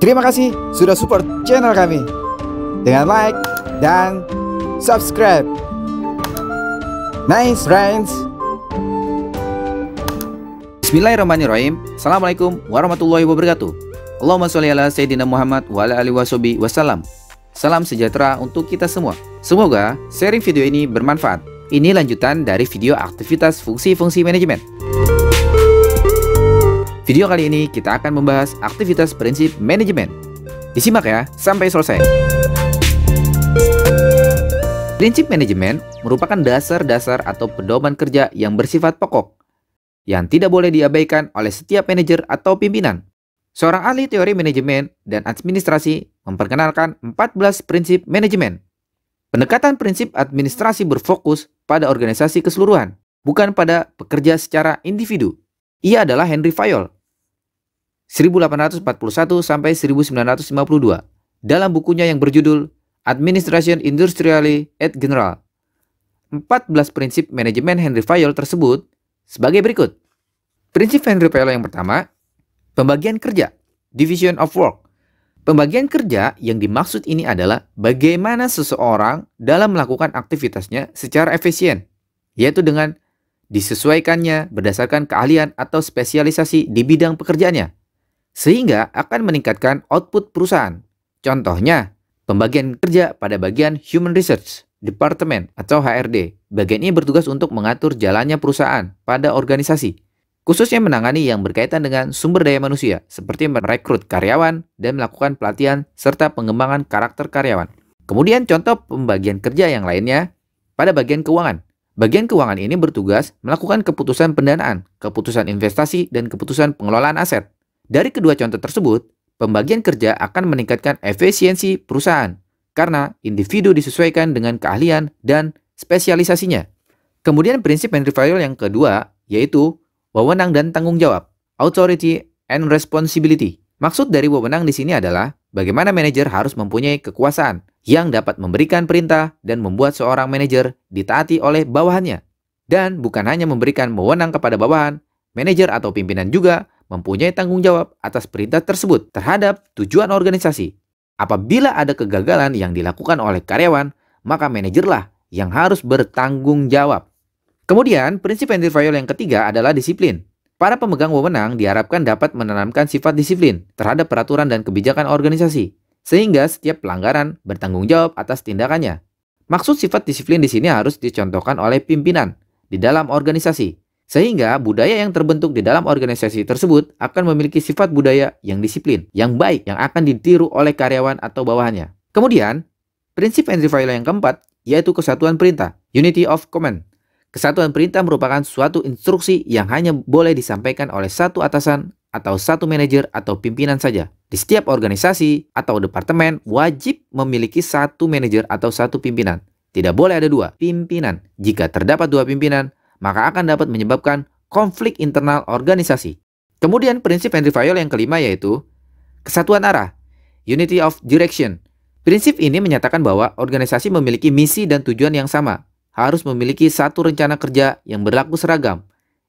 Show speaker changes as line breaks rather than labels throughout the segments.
Terima kasih sudah support channel kami dengan like dan subscribe. Nice friends. Bismillahirrahmanirrahim. Assalamualaikum warahmatullahi wabarakatuh. Allahumma sholli ala sayyidina Muhammad wa ala alihi wa wasallam. Salam sejahtera untuk kita semua. Semoga sharing video ini bermanfaat. Ini lanjutan dari video aktivitas fungsi-fungsi manajemen. Video kali ini kita akan membahas aktivitas prinsip manajemen. Disimak ya, sampai selesai. Prinsip manajemen merupakan dasar-dasar atau pedoman kerja yang bersifat pokok, yang tidak boleh diabaikan oleh setiap manajer atau pimpinan. Seorang ahli teori manajemen dan administrasi memperkenalkan 14 prinsip manajemen. Pendekatan prinsip administrasi berfokus pada organisasi keseluruhan, bukan pada pekerja secara individu. Ia adalah Henry Fayol, 1841 sampai 1952 dalam bukunya yang berjudul Administration Industrially et General. 14 prinsip manajemen Henry Fayol tersebut sebagai berikut. Prinsip Henry Fayol yang pertama, pembagian kerja, division of work. Pembagian kerja yang dimaksud ini adalah bagaimana seseorang dalam melakukan aktivitasnya secara efisien, yaitu dengan disesuaikannya berdasarkan keahlian atau spesialisasi di bidang pekerjaannya sehingga akan meningkatkan output perusahaan. Contohnya, pembagian kerja pada bagian Human Research Department atau HRD. Bagian ini bertugas untuk mengatur jalannya perusahaan pada organisasi, khususnya menangani yang berkaitan dengan sumber daya manusia, seperti merekrut karyawan dan melakukan pelatihan serta pengembangan karakter karyawan. Kemudian contoh pembagian kerja yang lainnya pada bagian keuangan. Bagian keuangan ini bertugas melakukan keputusan pendanaan, keputusan investasi, dan keputusan pengelolaan aset. Dari kedua contoh tersebut, pembagian kerja akan meningkatkan efisiensi perusahaan karena individu disesuaikan dengan keahlian dan spesialisasinya. Kemudian prinsip Henry Fayol yang kedua yaitu wewenang dan tanggung jawab, authority and responsibility. Maksud dari wewenang di sini adalah bagaimana manajer harus mempunyai kekuasaan yang dapat memberikan perintah dan membuat seorang manajer ditaati oleh bawahannya. Dan bukan hanya memberikan wewenang kepada bawahan, manajer atau pimpinan juga mempunyai tanggung jawab atas perintah tersebut terhadap tujuan organisasi. Apabila ada kegagalan yang dilakukan oleh karyawan, maka manajerlah yang harus bertanggung jawab. Kemudian, prinsip Henry yang ketiga adalah disiplin. Para pemegang wewenang diharapkan dapat menanamkan sifat disiplin terhadap peraturan dan kebijakan organisasi, sehingga setiap pelanggaran bertanggung jawab atas tindakannya. Maksud sifat disiplin di sini harus dicontohkan oleh pimpinan di dalam organisasi, sehingga budaya yang terbentuk di dalam organisasi tersebut akan memiliki sifat budaya yang disiplin, yang baik, yang akan ditiru oleh karyawan atau bawahannya. Kemudian, prinsip entry file yang keempat yaitu kesatuan perintah, unity of command. Kesatuan perintah merupakan suatu instruksi yang hanya boleh disampaikan oleh satu atasan atau satu manajer atau pimpinan saja. Di setiap organisasi atau departemen wajib memiliki satu manajer atau satu pimpinan. Tidak boleh ada dua pimpinan. Jika terdapat dua pimpinan, maka akan dapat menyebabkan konflik internal organisasi. Kemudian prinsip Henry Fayol yang kelima yaitu kesatuan arah, unity of direction. Prinsip ini menyatakan bahwa organisasi memiliki misi dan tujuan yang sama, harus memiliki satu rencana kerja yang berlaku seragam,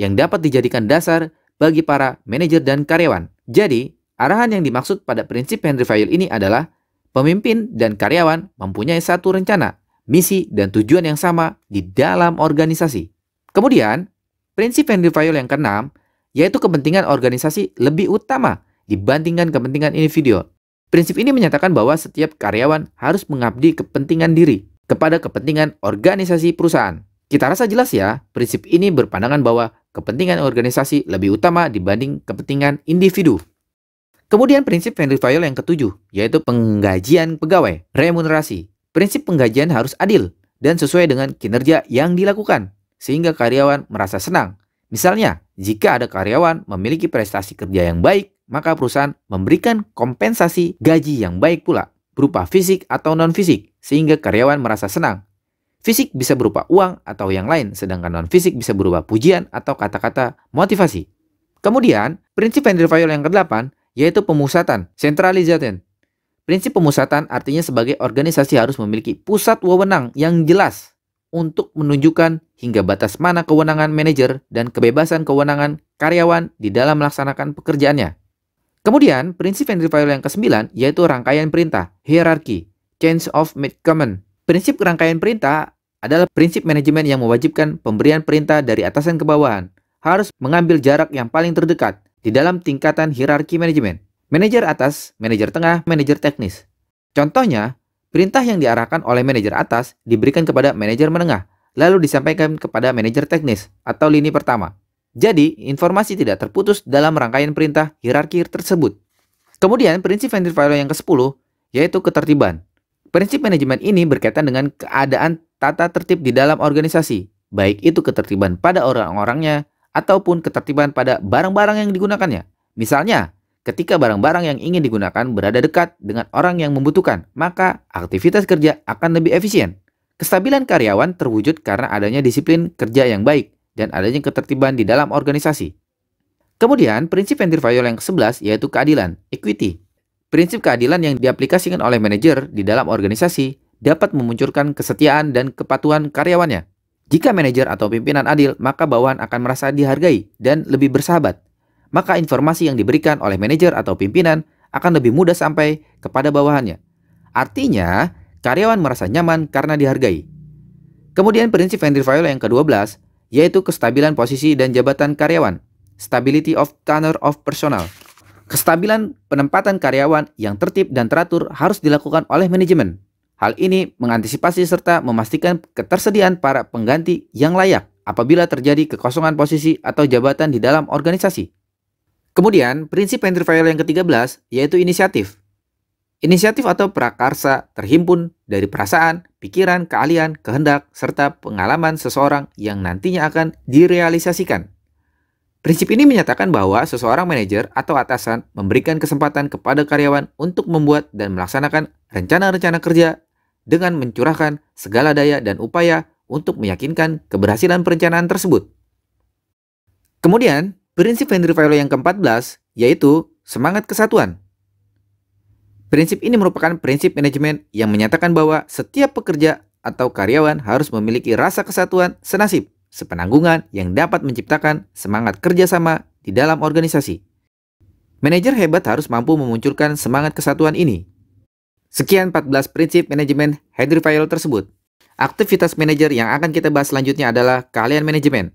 yang dapat dijadikan dasar bagi para manajer dan karyawan. Jadi, arahan yang dimaksud pada prinsip Henry Fayol ini adalah pemimpin dan karyawan mempunyai satu rencana, misi, dan tujuan yang sama di dalam organisasi. Kemudian, prinsip Henry Fayol yang keenam yaitu kepentingan organisasi lebih utama dibandingkan kepentingan individu. Prinsip ini menyatakan bahwa setiap karyawan harus mengabdi kepentingan diri kepada kepentingan organisasi perusahaan. Kita rasa jelas ya, prinsip ini berpandangan bahwa kepentingan organisasi lebih utama dibanding kepentingan individu. Kemudian prinsip Henry Fayol yang ketujuh, yaitu penggajian pegawai, remunerasi. Prinsip penggajian harus adil dan sesuai dengan kinerja yang dilakukan sehingga karyawan merasa senang. Misalnya, jika ada karyawan memiliki prestasi kerja yang baik, maka perusahaan memberikan kompensasi gaji yang baik pula, berupa fisik atau non-fisik, sehingga karyawan merasa senang. Fisik bisa berupa uang atau yang lain, sedangkan non-fisik bisa berupa pujian atau kata-kata motivasi. Kemudian, prinsip Henry Fayol yang ke-8 yaitu pemusatan, centralization. Prinsip pemusatan artinya sebagai organisasi harus memiliki pusat wewenang yang jelas untuk menunjukkan hingga batas mana kewenangan manajer dan kebebasan kewenangan karyawan di dalam melaksanakan pekerjaannya. Kemudian, prinsip entry file yang ke-9 yaitu rangkaian perintah, hierarki, change of mid command. Prinsip rangkaian perintah adalah prinsip manajemen yang mewajibkan pemberian perintah dari atasan ke bawahan harus mengambil jarak yang paling terdekat di dalam tingkatan hierarki manajemen. Manajer atas, manajer tengah, manajer teknis. Contohnya, Perintah yang diarahkan oleh manajer atas diberikan kepada manajer menengah, lalu disampaikan kepada manajer teknis atau lini pertama. Jadi, informasi tidak terputus dalam rangkaian perintah hierarki tersebut. Kemudian, prinsip file yang ke-10 yaitu ketertiban. Prinsip manajemen ini berkaitan dengan keadaan tata tertib di dalam organisasi, baik itu ketertiban pada orang-orangnya ataupun ketertiban pada barang-barang yang digunakannya. Misalnya, Ketika barang-barang yang ingin digunakan berada dekat dengan orang yang membutuhkan, maka aktivitas kerja akan lebih efisien. Kestabilan karyawan terwujud karena adanya disiplin kerja yang baik dan adanya ketertiban di dalam organisasi. Kemudian, prinsip yang yang ke-11 yaitu keadilan, equity. Prinsip keadilan yang diaplikasikan oleh manajer di dalam organisasi dapat memunculkan kesetiaan dan kepatuhan karyawannya. Jika manajer atau pimpinan adil, maka bawahan akan merasa dihargai dan lebih bersahabat maka informasi yang diberikan oleh manajer atau pimpinan akan lebih mudah sampai kepada bawahannya. Artinya, karyawan merasa nyaman karena dihargai. Kemudian prinsip Henry Fayol yang ke-12, yaitu kestabilan posisi dan jabatan karyawan, stability of tenure of personal. Kestabilan penempatan karyawan yang tertib dan teratur harus dilakukan oleh manajemen. Hal ini mengantisipasi serta memastikan ketersediaan para pengganti yang layak apabila terjadi kekosongan posisi atau jabatan di dalam organisasi. Kemudian, prinsip file yang ke-13 yaitu inisiatif. Inisiatif atau prakarsa terhimpun dari perasaan, pikiran, keahlian, kehendak, serta pengalaman seseorang yang nantinya akan direalisasikan. Prinsip ini menyatakan bahwa seseorang manajer atau atasan memberikan kesempatan kepada karyawan untuk membuat dan melaksanakan rencana-rencana kerja dengan mencurahkan segala daya dan upaya untuk meyakinkan keberhasilan perencanaan tersebut. Kemudian, Prinsip Henry Fayolo yang ke-14 yaitu semangat kesatuan. Prinsip ini merupakan prinsip manajemen yang menyatakan bahwa setiap pekerja atau karyawan harus memiliki rasa kesatuan senasib, sepenanggungan yang dapat menciptakan semangat kerjasama di dalam organisasi. Manajer hebat harus mampu memunculkan semangat kesatuan ini. Sekian 14 prinsip manajemen Henry Fayol tersebut. Aktivitas manajer yang akan kita bahas selanjutnya adalah kalian manajemen.